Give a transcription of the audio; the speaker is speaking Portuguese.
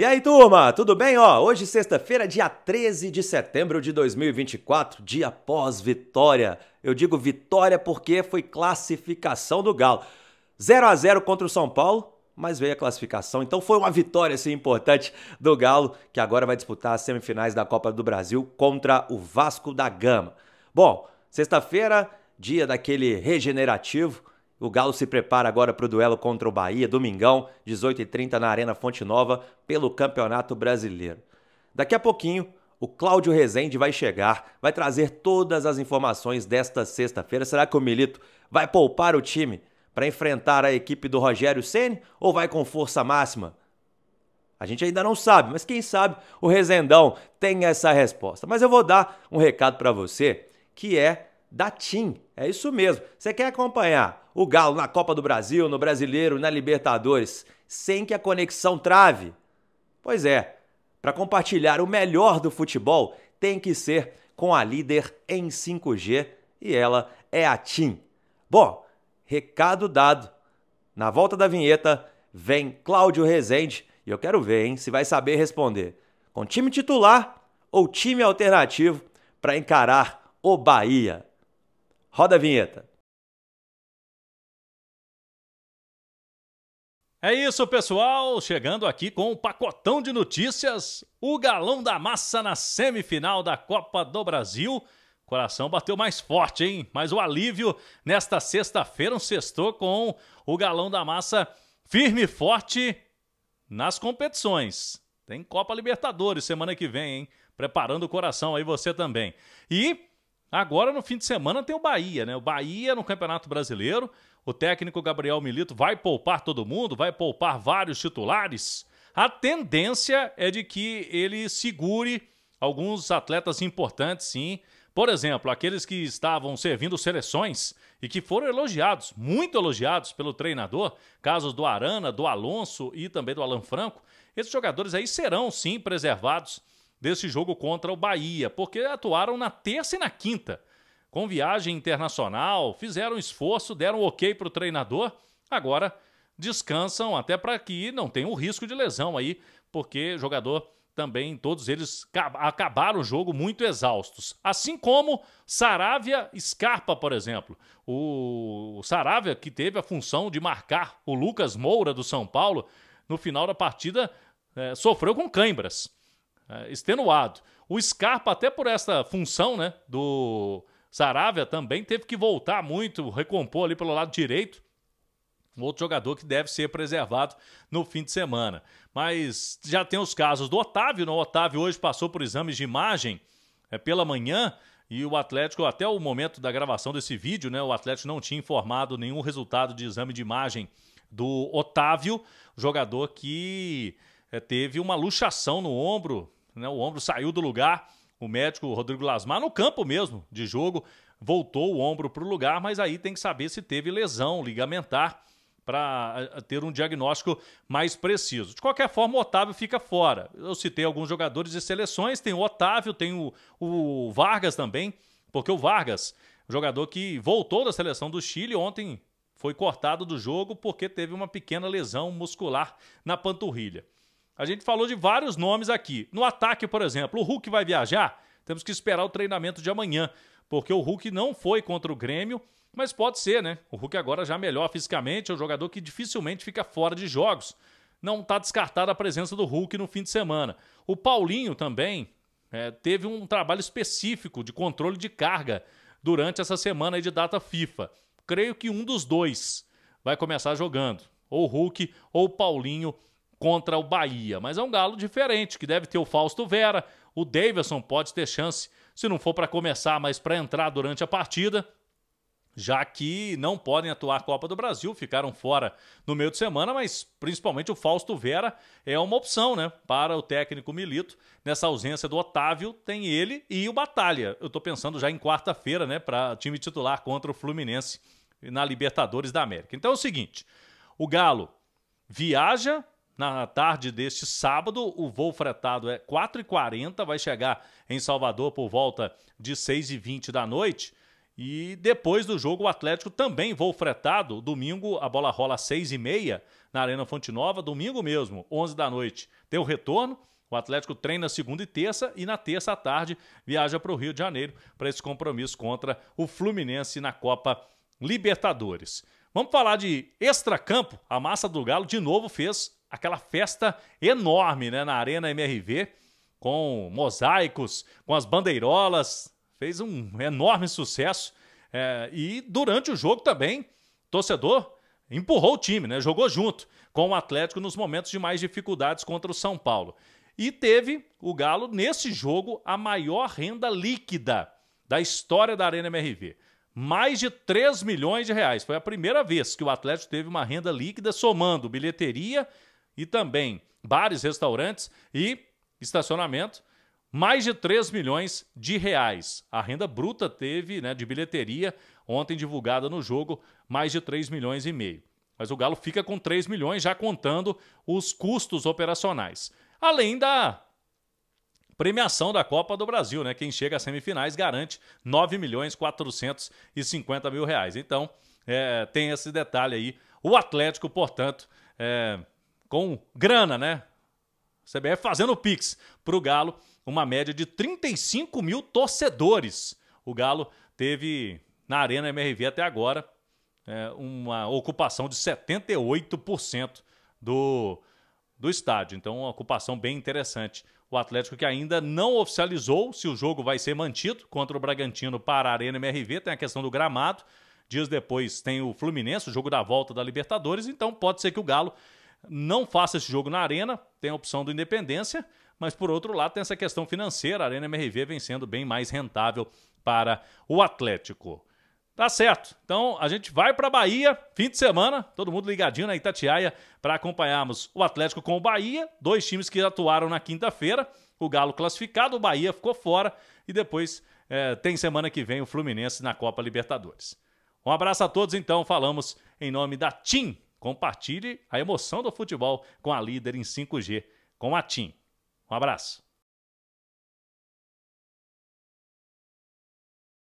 E aí, turma, tudo bem? Ó, hoje, sexta-feira, dia 13 de setembro de 2024, dia pós-vitória. Eu digo vitória porque foi classificação do Galo. 0 a 0 contra o São Paulo, mas veio a classificação. Então foi uma vitória assim, importante do Galo, que agora vai disputar as semifinais da Copa do Brasil contra o Vasco da Gama. Bom, sexta-feira, dia daquele regenerativo o Galo se prepara agora para o duelo contra o Bahia, domingão, 18h30 na Arena Fonte Nova, pelo Campeonato Brasileiro. Daqui a pouquinho, o Cláudio Rezende vai chegar, vai trazer todas as informações desta sexta-feira. Será que o Milito vai poupar o time para enfrentar a equipe do Rogério Ceni ou vai com força máxima? A gente ainda não sabe, mas quem sabe o Rezendão tem essa resposta. Mas eu vou dar um recado para você, que é da TIM. É isso mesmo. Você quer acompanhar o Galo na Copa do Brasil, no Brasileiro, na Libertadores, sem que a conexão trave? Pois é, para compartilhar o melhor do futebol, tem que ser com a líder em 5G e ela é a TIM. Bom, recado dado. Na volta da vinheta vem Cláudio Rezende e eu quero ver, hein, se vai saber responder. Com time titular ou time alternativo para encarar o Bahia? Roda a vinheta. É isso, pessoal. Chegando aqui com um pacotão de notícias. O galão da massa na semifinal da Copa do Brasil. Coração bateu mais forte, hein? Mas o alívio nesta sexta-feira, um sextou com o galão da massa firme e forte nas competições. Tem Copa Libertadores semana que vem, hein? Preparando o coração aí você também. E Agora no fim de semana tem o Bahia, né? O Bahia no Campeonato Brasileiro. O técnico Gabriel Milito vai poupar todo mundo, vai poupar vários titulares. A tendência é de que ele segure alguns atletas importantes, sim. Por exemplo, aqueles que estavam servindo seleções e que foram elogiados, muito elogiados pelo treinador, casos do Arana, do Alonso e também do Alan Franco. Esses jogadores aí serão, sim, preservados desse jogo contra o Bahia, porque atuaram na terça e na quinta. Com viagem internacional, fizeram esforço, deram ok para o treinador, agora descansam até para que não tenha o um risco de lesão aí, porque jogador também, todos eles acabaram o jogo muito exaustos. Assim como Saravia Scarpa, por exemplo. O Saravia, que teve a função de marcar o Lucas Moura do São Paulo, no final da partida é, sofreu com cãibras. É, extenuado. O Scarpa, até por essa função né, do Saravia, também teve que voltar muito, recompor ali pelo lado direito. Um outro jogador que deve ser preservado no fim de semana. Mas já tem os casos do Otávio. Né? O Otávio hoje passou por exames de imagem é, pela manhã e o Atlético, até o momento da gravação desse vídeo, né, o Atlético não tinha informado nenhum resultado de exame de imagem do Otávio, jogador que é, teve uma luxação no ombro, né? O ombro saiu do lugar. O médico Rodrigo Lasmar, no campo mesmo de jogo, voltou o ombro para o lugar, mas aí tem que saber se teve lesão ligamentar para eh, ter um diagnóstico mais preciso. De qualquer forma, o Otávio fica fora. Eu citei alguns jogadores de seleções, tem o Otávio, tem o, o Vargas também, porque o Vargas, jogador que voltou da seleção do Chile ontem, foi cortado do jogo porque teve uma pequena lesão muscular na panturrilha. A gente falou de vários nomes aqui. No ataque, por exemplo, o Hulk vai viajar? Temos que esperar o treinamento de amanhã, porque o Hulk não foi contra o Grêmio, mas pode ser, né? O Hulk agora já melhor fisicamente, é um jogador que dificilmente fica fora de jogos. Não está descartada a presença do Hulk no fim de semana. O Paulinho também é, teve um trabalho específico de controle de carga durante essa semana de data FIFA. Creio que um dos dois vai começar jogando, ou Hulk ou Paulinho contra o Bahia. Mas é um Galo diferente, que deve ter o Fausto Vera. O Davidson pode ter chance, se não for para começar, mas para entrar durante a partida, já que não podem atuar a Copa do Brasil, ficaram fora no meio de semana, mas principalmente o Fausto Vera é uma opção, né, para o técnico Milito. Nessa ausência do Otávio, tem ele e o Batalha. Eu estou pensando já em quarta-feira, né, para time titular contra o Fluminense na Libertadores da América. Então é o seguinte, o Galo viaja na tarde deste sábado. O voo fretado é 4h40, vai chegar em Salvador por volta de 6h20 da noite. E depois do jogo, o Atlético também voo fretado. Domingo, a bola rola às 6h30 na Arena Fonte Nova. Domingo mesmo, 11 da noite, tem o retorno. O Atlético treina segunda e terça e na terça à tarde viaja para o Rio de Janeiro para esse compromisso contra o Fluminense na Copa Libertadores. Vamos falar de extracampo. A massa do Galo de novo fez aquela festa enorme né, na Arena MRV, com mosaicos, com as bandeirolas, fez um enorme sucesso. É, e durante o jogo também, torcedor empurrou o time, né, jogou junto com o Atlético nos momentos de mais dificuldades contra o São Paulo. E teve o Galo, nesse jogo, a maior renda líquida da história da Arena MRV. Mais de 3 milhões de reais. Foi a primeira vez que o Atlético teve uma renda líquida, somando bilheteria e também bares, restaurantes e estacionamento, mais de 3 milhões de reais. A renda bruta teve, né, de bilheteria, ontem divulgada no jogo, mais de 3 milhões e meio. Mas o Galo fica com 3 milhões já contando os custos operacionais. Além da premiação da Copa do Brasil, né? Quem chega às semifinais garante 9 milhões 450 mil reais. Então, é, tem esse detalhe aí. O Atlético, portanto, é, com grana, né? O CBF fazendo pix para o Galo, uma média de 35 mil torcedores. O Galo teve na Arena MRV até agora é, uma ocupação de 78% do, do estádio. Então, uma ocupação bem interessante. O Atlético que ainda não oficializou se o jogo vai ser mantido contra o Bragantino para a Arena MRV, tem a questão do gramado. Dias depois tem o Fluminense, o jogo da volta da Libertadores, então pode ser que o Galo não faça esse jogo na Arena, tem a opção do Independência, mas por outro lado tem essa questão financeira, a Arena MRV vem sendo bem mais rentável para o Atlético. Tá certo. Então a gente vai para Bahia, fim de semana, todo mundo ligadinho na Itatiaia para acompanharmos o Atlético com o Bahia, dois times que atuaram na quinta-feira, o Galo classificado, o Bahia ficou fora e depois é, tem semana que vem o Fluminense na Copa Libertadores. Um abraço a todos, então falamos em nome da TIM Compartilhe a emoção do futebol com a líder em 5G, com a TIM. Um abraço.